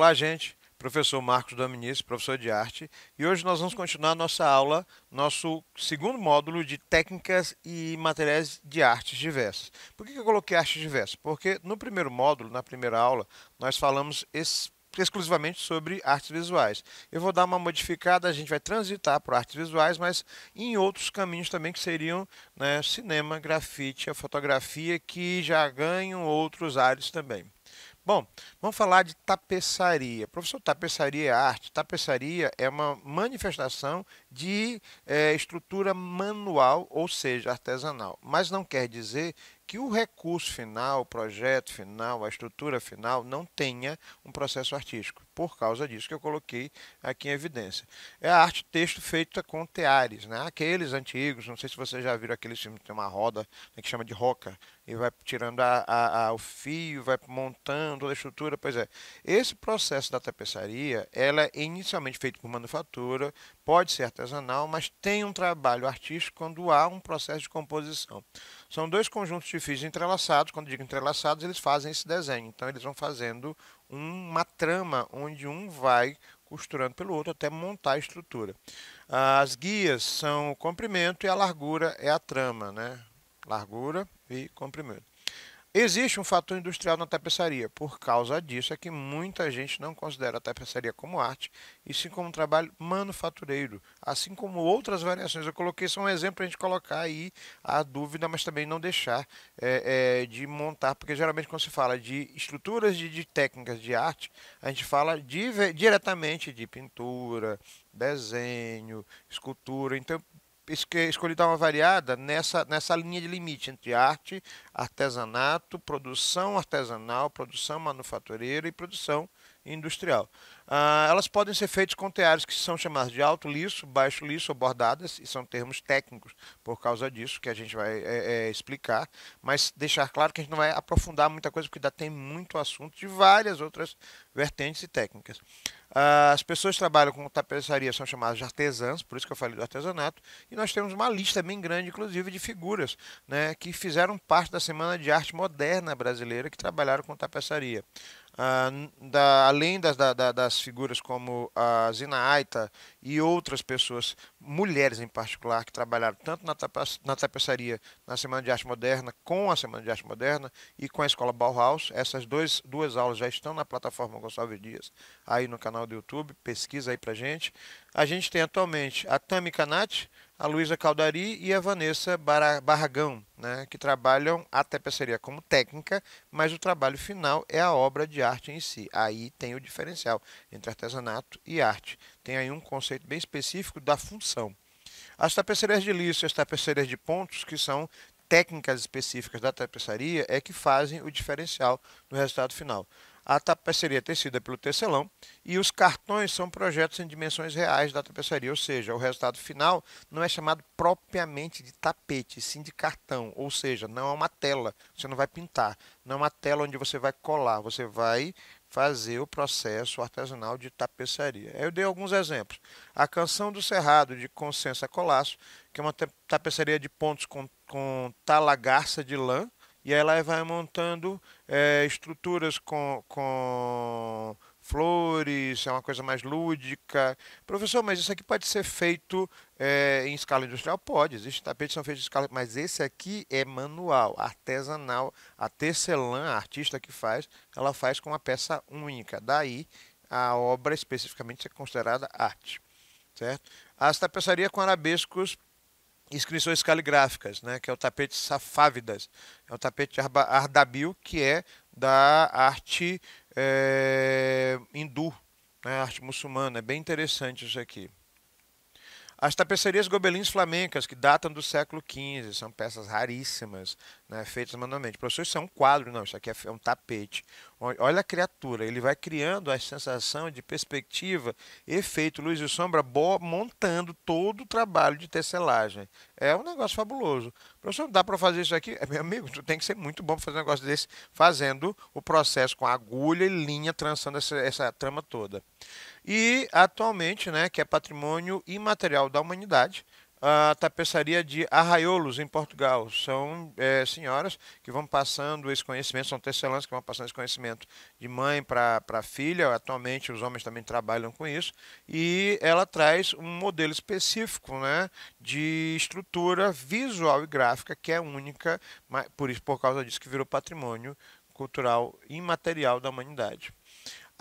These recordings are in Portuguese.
Olá, gente. Professor Marcos Dominici, professor de arte, e hoje nós vamos continuar nossa aula, nosso segundo módulo de técnicas e materiais de artes diversas. Por que eu coloquei artes diversas? Porque no primeiro módulo, na primeira aula, nós falamos exclusivamente sobre artes visuais. Eu vou dar uma modificada, a gente vai transitar para artes visuais, mas em outros caminhos também que seriam né, cinema, grafite, a fotografia, que já ganham outros áreas também. Bom, vamos falar de tapeçaria. Professor, tapeçaria é arte. Tapeçaria é uma manifestação de é, estrutura manual, ou seja, artesanal. Mas não quer dizer que o recurso final, o projeto final, a estrutura final não tenha um processo artístico. Por causa disso que eu coloquei aqui em evidência. É a arte texto feita com teares, né? aqueles antigos, não sei se vocês já viram aqueles filmes que tem uma roda né, que chama de roca, e vai tirando a, a, a, o fio, vai montando a estrutura. Pois é, esse processo da tapeçaria, ela é inicialmente feito por manufatura, pode ser artesanal, mas tem um trabalho artístico quando há um processo de composição. São dois conjuntos de fios entrelaçados, quando digo entrelaçados, eles fazem esse desenho. Então, eles vão fazendo uma trama onde um vai costurando pelo outro até montar a estrutura. As guias são o comprimento e a largura é a trama, né? Largura e comprimento. Existe um fator industrial na tapeçaria. Por causa disso é que muita gente não considera a tapeçaria como arte, e sim como um trabalho manufatureiro, assim como outras variações. Eu coloquei só um exemplo para a gente colocar aí a dúvida, mas também não deixar é, é, de montar, porque geralmente quando se fala de estruturas de, de técnicas de arte, a gente fala de, diretamente de pintura, desenho, escultura. Então escolhi dar uma variada nessa, nessa linha de limite entre arte, artesanato, produção artesanal, produção manufatureira e produção industrial. Ah, elas podem ser feitas com teares que são chamados de alto liso, baixo liso ou bordadas, e são termos técnicos por causa disso que a gente vai é, é, explicar, mas deixar claro que a gente não vai aprofundar muita coisa, porque ainda tem muito assunto de várias outras vertentes e técnicas. Ah, as pessoas que trabalham com tapeçaria são chamadas de artesãs, por isso que eu falei do artesanato, e nós temos uma lista bem grande, inclusive, de figuras né, que fizeram parte da Semana de Arte Moderna Brasileira que trabalharam com tapeçaria. Ah, da, além das, da, das figuras como a Zina Aita e outras pessoas, mulheres em particular, que trabalharam tanto na, tapas, na tapeçaria na Semana de Arte Moderna, com a Semana de Arte Moderna e com a Escola Bauhaus. Essas dois, duas aulas já estão na plataforma Gonçalves Dias, aí no canal do YouTube, pesquisa aí pra gente. A gente tem atualmente a Tami Canati, a Luísa Caldari e a Vanessa Barragão, né, que trabalham a tapeçaria como técnica, mas o trabalho final é a obra de arte em si. Aí tem o diferencial entre artesanato e arte. Tem aí um conceito bem específico da função. As tapeçarias de liço e as tapeçarias de pontos, que são técnicas específicas da tapeçaria, é que fazem o diferencial no resultado final a tapeçaria é tecida pelo tecelão e os cartões são projetos em dimensões reais da tapeçaria, ou seja, o resultado final não é chamado propriamente de tapete, sim de cartão, ou seja, não é uma tela, você não vai pintar, não é uma tela onde você vai colar, você vai fazer o processo artesanal de tapeçaria. Eu dei alguns exemplos. A Canção do Cerrado, de Consença Colasso, que é uma tapeçaria de pontos com, com talagarça de lã, e ela vai montando é, estruturas com, com flores, é uma coisa mais lúdica. Professor, mas isso aqui pode ser feito é, em escala industrial? Pode, existem tapetes que são feitos em escala, mas esse aqui é manual, artesanal. A tecelã, a artista que faz, ela faz com uma peça única. Daí a obra especificamente ser é considerada arte. Certo? As tapeçarias com arabescos inscrições caligráficas, né, que é o tapete safávidas, é o tapete ardabil, que é da arte é, hindu, né, arte muçulmana. É bem interessante isso aqui. As tapecerias gobelins flamencas, que datam do século XV, são peças raríssimas, né, feitas manualmente. Professor, isso é um quadro, não, isso aqui é, é um tapete. Olha a criatura, ele vai criando a sensação de perspectiva, efeito, luz e sombra, montando todo o trabalho de tecelagem. É um negócio fabuloso. Professor, dá para fazer isso aqui? É, meu amigo, tu tem que ser muito bom para fazer um negócio desse, fazendo o processo com agulha e linha, trançando essa, essa trama toda. E atualmente, né, que é patrimônio imaterial da humanidade, a tapeçaria de Arraiolos, em Portugal. São é, senhoras que vão passando esse conhecimento, são tecelãs que vão passando esse conhecimento de mãe para filha. Atualmente, os homens também trabalham com isso. E ela traz um modelo específico né, de estrutura visual e gráfica que é única, por, isso, por causa disso que virou patrimônio cultural imaterial da humanidade.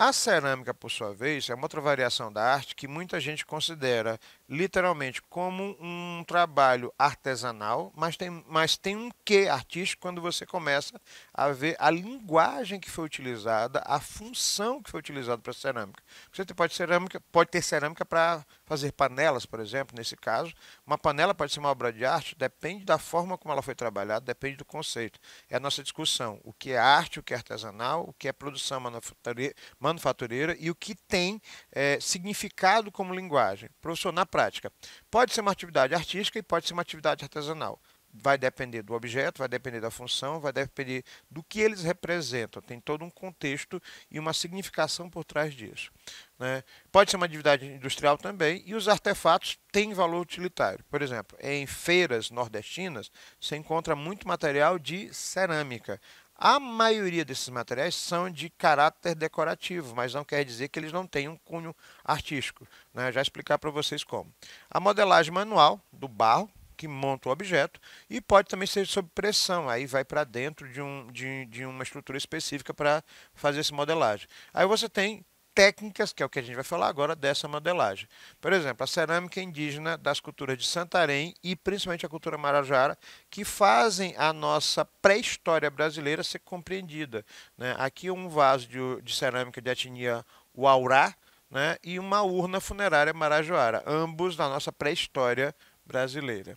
A cerâmica, por sua vez, é uma outra variação da arte que muita gente considera literalmente como um trabalho artesanal, mas tem, mas tem um quê artístico quando você começa a ver a linguagem que foi utilizada, a função que foi utilizada para a cerâmica. Você pode, cerâmica, pode ter cerâmica para fazer panelas, por exemplo, nesse caso. Uma panela pode ser uma obra de arte, depende da forma como ela foi trabalhada, depende do conceito. É a nossa discussão, o que é arte, o que é artesanal, o que é produção manufatureira, manufatureira e o que tem é, significado como linguagem. Professor, na prática. Pode ser uma atividade artística e pode ser uma atividade artesanal. Vai depender do objeto, vai depender da função, vai depender do que eles representam. Tem todo um contexto e uma significação por trás disso. Né? Pode ser uma atividade industrial também, e os artefatos têm valor utilitário. Por exemplo, em feiras nordestinas, se encontra muito material de cerâmica. A maioria desses materiais são de caráter decorativo, mas não quer dizer que eles não tenham um cunho artístico. Né? Já explicar para vocês como. A modelagem manual do barro, que monta o objeto e pode também ser sob pressão, aí vai para dentro de, um, de, de, uma estrutura específica para fazer essa modelagem. Aí você tem técnicas, que é o que a gente vai falar agora, dessa modelagem. Por exemplo, a cerâmica indígena das culturas de Santarém e principalmente a cultura marajara, que fazem a nossa pré-história brasileira ser compreendida. Né? Aqui um vaso de, de cerâmica de etnia Uaurá né? e uma urna funerária marajoara, ambos da nossa pré-história brasileira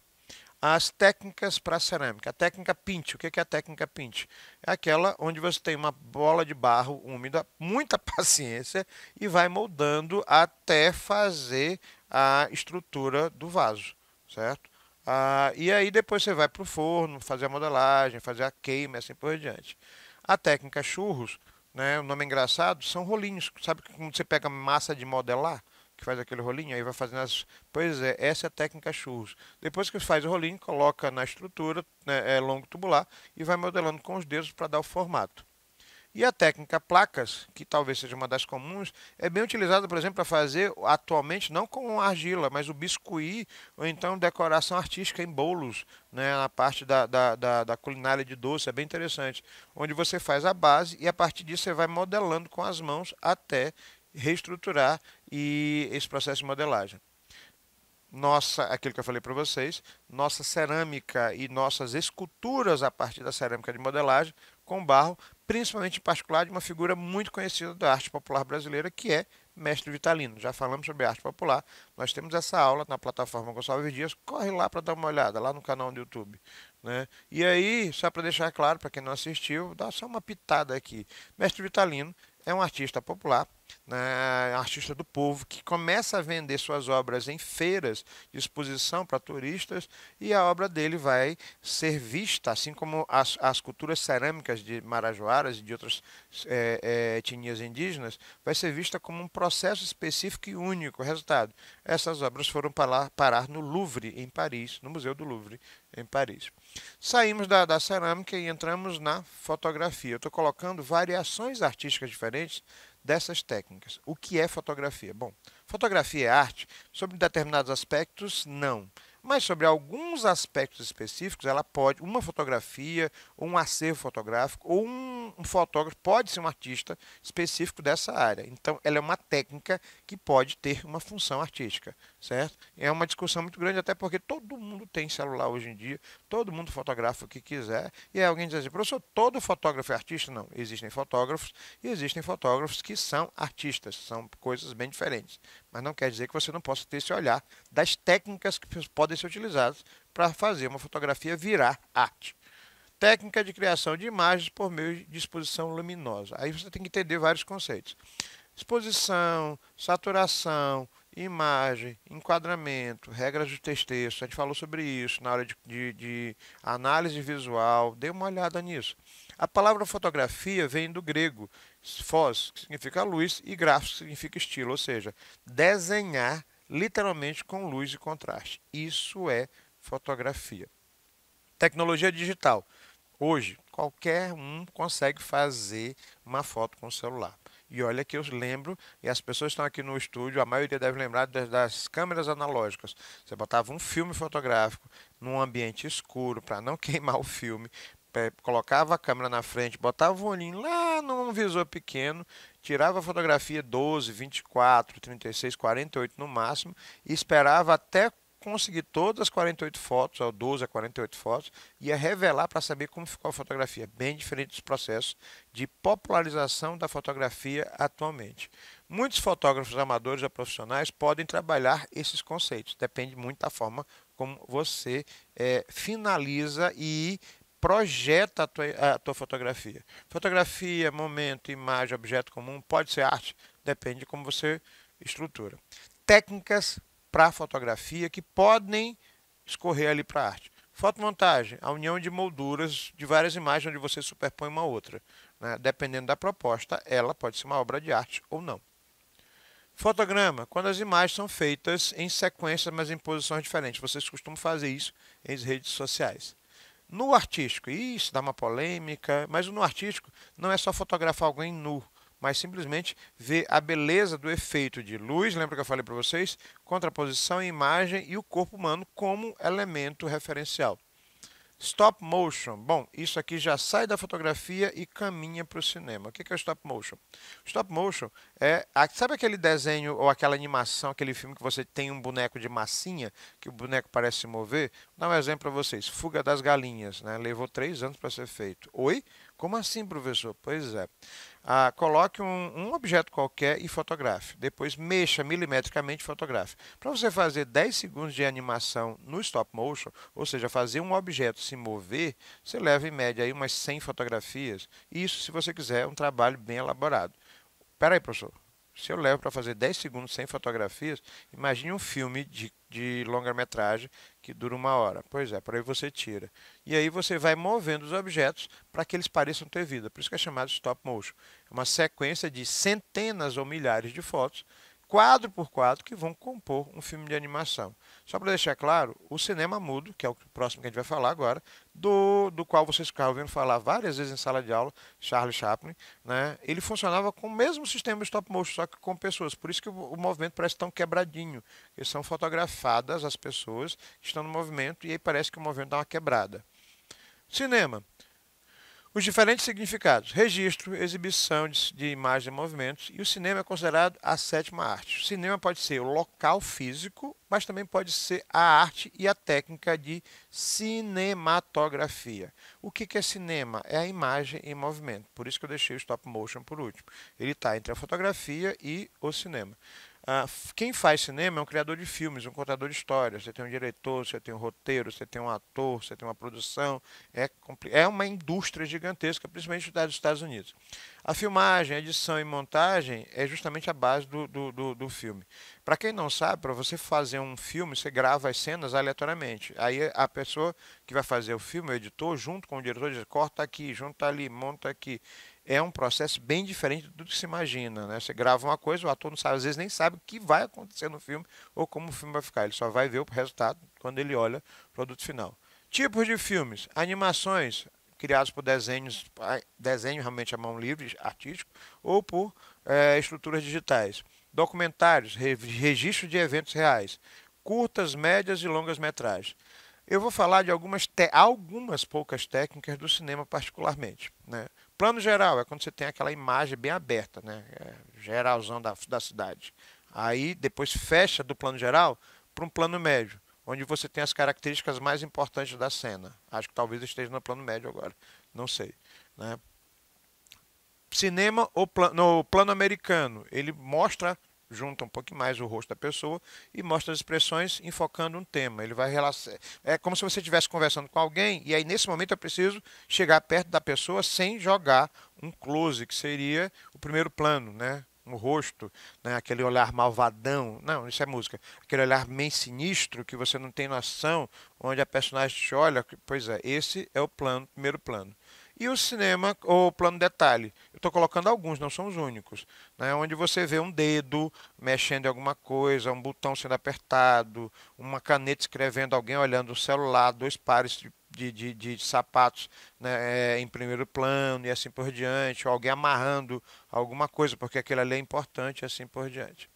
as técnicas para cerâmica. A técnica pinte. O que é a técnica pinte? É aquela onde você tem uma bola de barro úmida, muita paciência, e vai moldando até fazer a estrutura do vaso, certo? Ah, e aí depois você vai para o forno, fazer a modelagem, fazer a queima, assim por diante. A técnica churros, né, o nome é engraçado, são rolinhos. Sabe como você pega massa de modelar? que faz aquele rolinho, aí vai fazendo as. Pois é, essa é a técnica churros. Depois que faz o rolinho, coloca na estrutura né, é, longo tubular e vai modelando com os dedos para dar o formato. E a técnica placas, que talvez seja uma das comuns, é bem utilizada, por exemplo, para fazer atualmente não com argila, mas o biscuit ou então decoração artística em bolos, né, na parte da, da, da, da, culinária de doce, é bem interessante. Onde você faz a base e a partir disso você vai modelando com as mãos até reestruturar e esse processo de modelagem. Nossa, aquilo que eu falei para vocês, nossa cerâmica e nossas esculturas a partir da cerâmica de modelagem com barro, principalmente em particular de uma figura muito conhecida da arte popular brasileira, que é Mestre Vitalino. Já falamos sobre arte popular, nós temos essa aula na plataforma Gonçalves Dias, corre lá para dar uma olhada, lá no canal do YouTube. Né? E aí, só para deixar claro para quem não assistiu, dá só uma pitada aqui. Mestre Vitalino é um artista popular né, artista do povo, que começa a vender suas obras em feiras de exposição para turistas e a obra dele vai ser vista, assim como as, as culturas cerâmicas de Marajoaras e de outras é, é, etnias indígenas, vai ser vista como um processo específico e único. Resultado, essas obras foram parar, parar no Louvre, em Paris, no Museu do Louvre, em Paris. Saímos da, da cerâmica e entramos na fotografia. Eu estou colocando variações artísticas diferentes dessas técnicas. O que é fotografia? Bom, fotografia é arte? Sobre determinados aspectos, não. Mas sobre alguns aspectos específicos, ela pode, uma fotografia, um acervo fotográfico, ou um, um fotógrafo pode ser um artista específico dessa área. Então, ela é uma técnica que pode ter uma função artística certo? É uma discussão muito grande, até porque todo mundo tem celular hoje em dia, todo mundo fotografa o que quiser. E aí alguém diz assim, professor, todo fotógrafo é artista? Não, existem fotógrafos e existem fotógrafos que são artistas, são coisas bem diferentes. Mas não quer dizer que você não possa ter esse olhar das técnicas que podem ser utilizadas para fazer uma fotografia virar arte técnica de criação de imagens por meio de exposição luminosa. Aí você tem que entender vários conceitos: exposição, saturação, imagem, enquadramento, regras de texto. A gente falou sobre isso na hora de, de, de, análise visual. Dê uma olhada nisso. A palavra fotografia vem do grego phos, que significa luz, e gráfico, que significa estilo, ou seja, desenhar literalmente com luz e contraste. Isso é fotografia. Tecnologia digital. Hoje, qualquer um consegue fazer uma foto com o celular. E olha que eu lembro, e as pessoas estão aqui no estúdio, a maioria deve lembrar das, câmeras analógicas. Você botava um filme fotográfico num ambiente escuro para não queimar o filme, colocava a câmera na frente, botava o olhinho lá num visor pequeno, tirava a fotografia 12, 24, 36, 48 no máximo e esperava até conseguir todas as 48 fotos, ou 12 a 48 fotos, ia revelar para saber como ficou a fotografia. Bem diferente dos processos de popularização da fotografia atualmente. Muitos fotógrafos amadores ou profissionais podem trabalhar esses conceitos. Depende muito da forma como você é, finaliza e projeta a tua, a tua fotografia. Fotografia, momento, imagem, objeto comum, pode ser arte. Depende de como você estrutura. Técnicas para a fotografia que podem escorrer ali para a arte. Fotomontagem, a união de molduras de várias imagens onde você superpõe uma outra. Né? Dependendo da proposta, ela pode ser uma obra de arte ou não. Fotograma, quando as imagens são feitas em sequência, mas em posições diferentes. Vocês costumam fazer isso em redes sociais. No artístico, isso dá uma polêmica, mas no artístico não é só fotografar alguém nu mas simplesmente ver a beleza do efeito de luz, lembra que eu falei para vocês? Contraposição, imagem e o corpo humano como elemento referencial. Stop motion. Bom, isso aqui já sai da fotografia e caminha para o cinema. O que é o stop motion? Stop motion é. Sabe aquele desenho ou aquela animação, aquele filme que você tem um boneco de massinha, que o boneco parece se mover? Vou dar um exemplo para vocês: Fuga das Galinhas. Né? Levou três anos para ser feito. Oi? Como assim, professor? Pois é. Ah, coloque um, um, objeto qualquer e fotografe. Depois mexa milimetricamente e fotografe. Para você fazer 10 segundos de animação no stop motion, ou seja, fazer um objeto se mover, você leva em média aí umas 100 fotografias. Isso, se você quiser, é um trabalho bem elaborado. Espera aí, professor. Se eu levo para fazer 10 segundos sem fotografias, imagine um filme de, de longa-metragem que dura uma hora. Pois é, por aí você tira. E aí você vai movendo os objetos para que eles pareçam ter vida. Por isso que é chamado stop motion. É uma sequência de centenas ou milhares de fotos, quadro por quadro, que vão compor um filme de animação. Só para deixar claro, o cinema mudo, que é o próximo que a gente vai falar agora, do, do qual vocês ficaram ouvindo falar várias vezes em sala de aula, Charles Chaplin, né? ele funcionava com o mesmo sistema stop motion, só que com pessoas. Por isso que o, o movimento parece tão quebradinho. Eles são fotografadas as pessoas que estão no movimento e aí parece que o movimento dá uma quebrada. Cinema. Os diferentes significados: registro, exibição de, de imagens e movimentos, e o cinema é considerado a sétima arte. O cinema pode ser o local físico, mas também pode ser a arte e a técnica de cinematografia. O que, que é cinema? É a imagem em movimento. Por isso que eu deixei o stop motion por último. Ele está entre a fotografia e o cinema. Ah, quem faz cinema é um criador de filmes, um contador de histórias. Você tem um diretor, você tem um roteiro, você tem um ator, você tem uma produção. É, é uma indústria gigantesca, principalmente dos Estados Unidos. A filmagem, a edição e montagem é justamente a base do, do, do, do filme. Para quem não sabe, para você fazer um filme, você grava as cenas aleatoriamente. Aí a pessoa que vai fazer o filme, o editor, junto com o diretor, diz: corta aqui, junta ali, monta aqui é um processo bem diferente do que se imagina. Né? Você grava uma coisa, o ator não sabe, às vezes nem sabe o que vai acontecer no filme ou como o filme vai ficar. Ele só vai ver o resultado quando ele olha o produto final. Tipos de filmes: animações criados por desenhos, desenho realmente à mão livre, artístico, ou por é, estruturas digitais. Documentários, registro de eventos reais, curtas, médias e longas metragens. Eu vou falar de algumas, algumas poucas técnicas do cinema, particularmente. Né? Plano geral é quando você tem aquela imagem bem aberta, né? É, geralzão da, da cidade. Aí depois fecha do plano geral para um plano médio, onde você tem as características mais importantes da cena. Acho que talvez esteja no plano médio agora, não sei. Né? Cinema ou plan no plano americano, ele mostra junta um pouco mais o rosto da pessoa e mostra as expressões enfocando um tema. Ele vai relacionar É como se você estivesse conversando com alguém e aí nesse momento eu preciso chegar perto da pessoa sem jogar um close, que seria o primeiro plano, né? no rosto, né? aquele olhar malvadão. Não, isso é música. Aquele olhar meio sinistro que você não tem noção, onde a personagem te olha. Pois é, esse é o plano, primeiro plano. E o cinema, ou plano detalhe, eu estou colocando alguns, não são os únicos, né? onde você vê um dedo mexendo em alguma coisa, um botão sendo apertado, uma caneta escrevendo, alguém olhando o celular, dois pares de de, de, de, sapatos né, eh, em primeiro plano e assim por diante, alguém amarrando alguma coisa, porque aquilo ali é importante e assim por diante.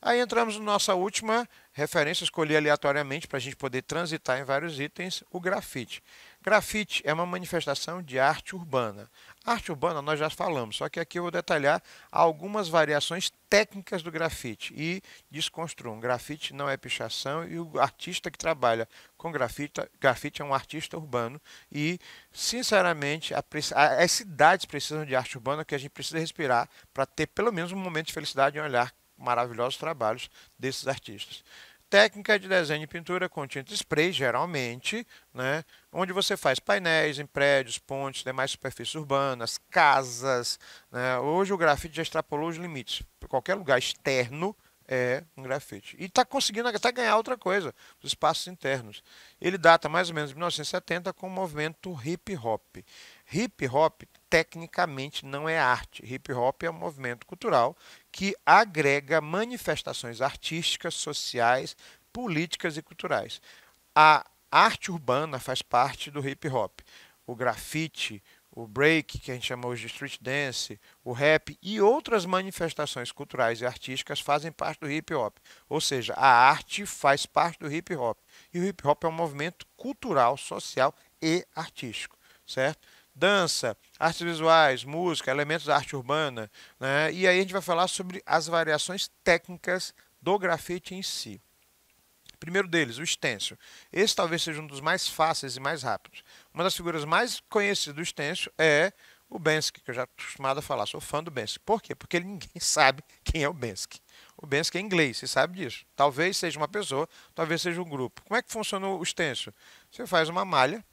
Aí entramos na nossa última referência, escolhi aleatoriamente para a gente poder transitar em vários itens, o grafite. Grafite é uma manifestação de arte urbana. Arte urbana nós já falamos, só que aqui eu vou detalhar algumas variações técnicas do grafite e desconstruam. Grafite não é pichação e o artista que trabalha com grafite, grafite é um artista urbano e, sinceramente, a, a, as cidades precisam de arte urbana que a gente precisa respirar para ter pelo menos um momento de felicidade em olhar maravilhosos trabalhos desses artistas técnica de desenho e pintura com tinta spray, geralmente, né? onde você faz painéis em prédios, pontes, demais superfícies urbanas, casas. Né? Hoje o grafite já extrapolou os limites. Qualquer lugar externo é um grafite. E está conseguindo até ganhar outra coisa, os espaços internos. Ele data mais ou menos de 1970 com o movimento hip hop. Hip hop, tecnicamente, não é arte. Hip hop é um movimento cultural que agrega manifestações artísticas, sociais, políticas e culturais. A arte urbana faz parte do hip hop. O grafite, o break, que a gente chama hoje de street dance, o rap e outras manifestações culturais e artísticas fazem parte do hip hop. Ou seja, a arte faz parte do hip hop. E o hip hop é um movimento cultural, social e artístico, certo? dança, artes visuais, música, elementos da arte urbana. Né? E aí a gente vai falar sobre as variações técnicas do grafite em si. Primeiro deles, o stencil. Esse talvez seja um dos mais fáceis e mais rápidos. Uma das figuras mais conhecidas do stencil é o Bensky, que eu já estou acostumado a falar, sou fã do Bensky. Por quê? Porque ninguém sabe quem é o Bensky. O Bensky é inglês, você sabe disso. Talvez seja uma pessoa, talvez seja um grupo. Como é que funciona o stencil? Você faz uma malha,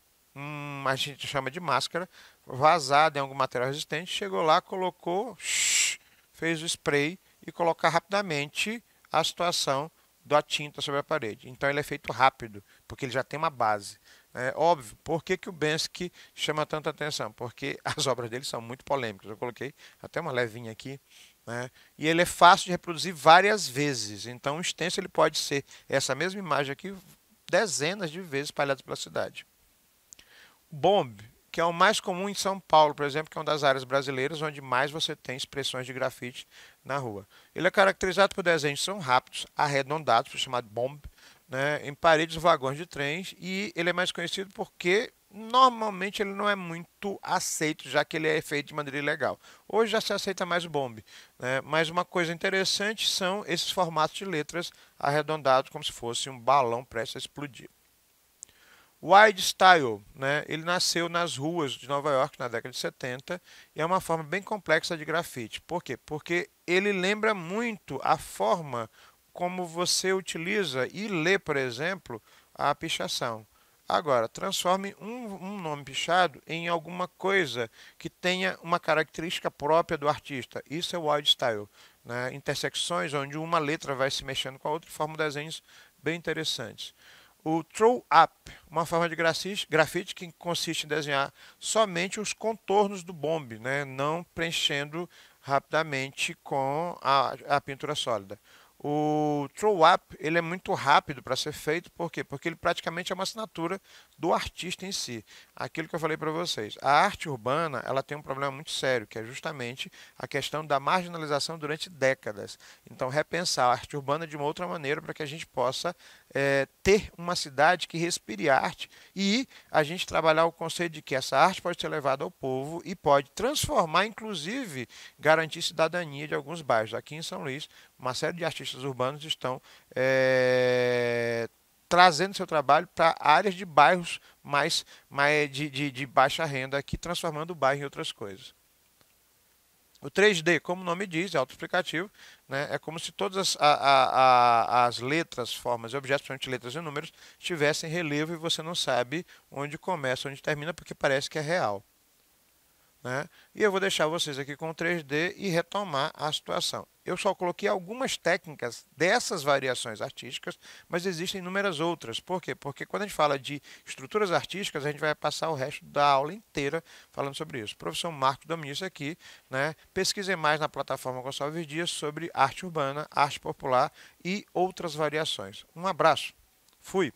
Hum, a gente chama de máscara, vazada em algum material resistente, chegou lá, colocou, shh, fez o spray e colocar rapidamente a situação da tinta sobre a parede. Então ele é feito rápido, porque ele já tem uma base. É óbvio, por que, que o Bensky chama tanta atenção? Porque as obras dele são muito polêmicas. Eu coloquei até uma levinha aqui. Né? E ele é fácil de reproduzir várias vezes. Então, o extenso ele pode ser essa mesma imagem aqui dezenas de vezes espalhadas pela cidade bomb, que é o mais comum em São Paulo, por exemplo, que é uma das áreas brasileiras onde mais você tem expressões de grafite na rua. Ele é caracterizado por desenhos que são rápidos, arredondados, chamado bomb, né, em paredes, vagões de trens, e ele é mais conhecido porque normalmente ele não é muito aceito, já que ele é feito de maneira ilegal. Hoje já se aceita mais o bombe. Né? Mas uma coisa interessante são esses formatos de letras arredondados, como se fosse um balão prestes a explodir. Wide Style, né? ele nasceu nas ruas de Nova York na década de 70 e é uma forma bem complexa de grafite. Por quê? Porque ele lembra muito a forma como você utiliza e lê, por exemplo, a pichação. Agora, transforme um, um nome pichado em alguma coisa que tenha uma característica própria do artista. Isso é Wide Style. Né? Intersecções onde uma letra vai se mexendo com a outra, forma desenhos bem interessantes o throw up, uma forma de grafite que consiste em desenhar somente os contornos do bombe, né? não preenchendo rapidamente com a, a pintura sólida. O throw up ele é muito rápido para ser feito, por quê? Porque ele praticamente é uma assinatura do artista em si aquilo que eu falei para vocês. A arte urbana ela tem um problema muito sério, que é justamente a questão da marginalização durante décadas. Então, repensar a arte urbana de uma outra maneira para que a gente possa é, ter uma cidade que respire arte e a gente trabalhar o conceito de que essa arte pode ser levada ao povo e pode transformar, inclusive, garantir cidadania de alguns bairros. Aqui em São Luís, uma série de artistas urbanos estão é, trazendo seu trabalho para áreas de bairros mais, mais de, de, de, baixa renda aqui, transformando o bairro em outras coisas. O 3D, como o nome diz, é autoexplicativo, né? é como se todas as, a, a, as letras, formas e objetos, principalmente letras e números, tivessem relevo e você não sabe onde começa, onde termina, porque parece que é real. Né? E eu vou deixar vocês aqui com o 3D e retomar a situação eu só coloquei algumas técnicas dessas variações artísticas, mas existem inúmeras outras. Por quê? Porque quando a gente fala de estruturas artísticas, a gente vai passar o resto da aula inteira falando sobre isso. O professor Marcos Dominici aqui, né? Pesquise mais na plataforma Gonçalves Dias sobre arte urbana, arte popular e outras variações. Um abraço. Fui.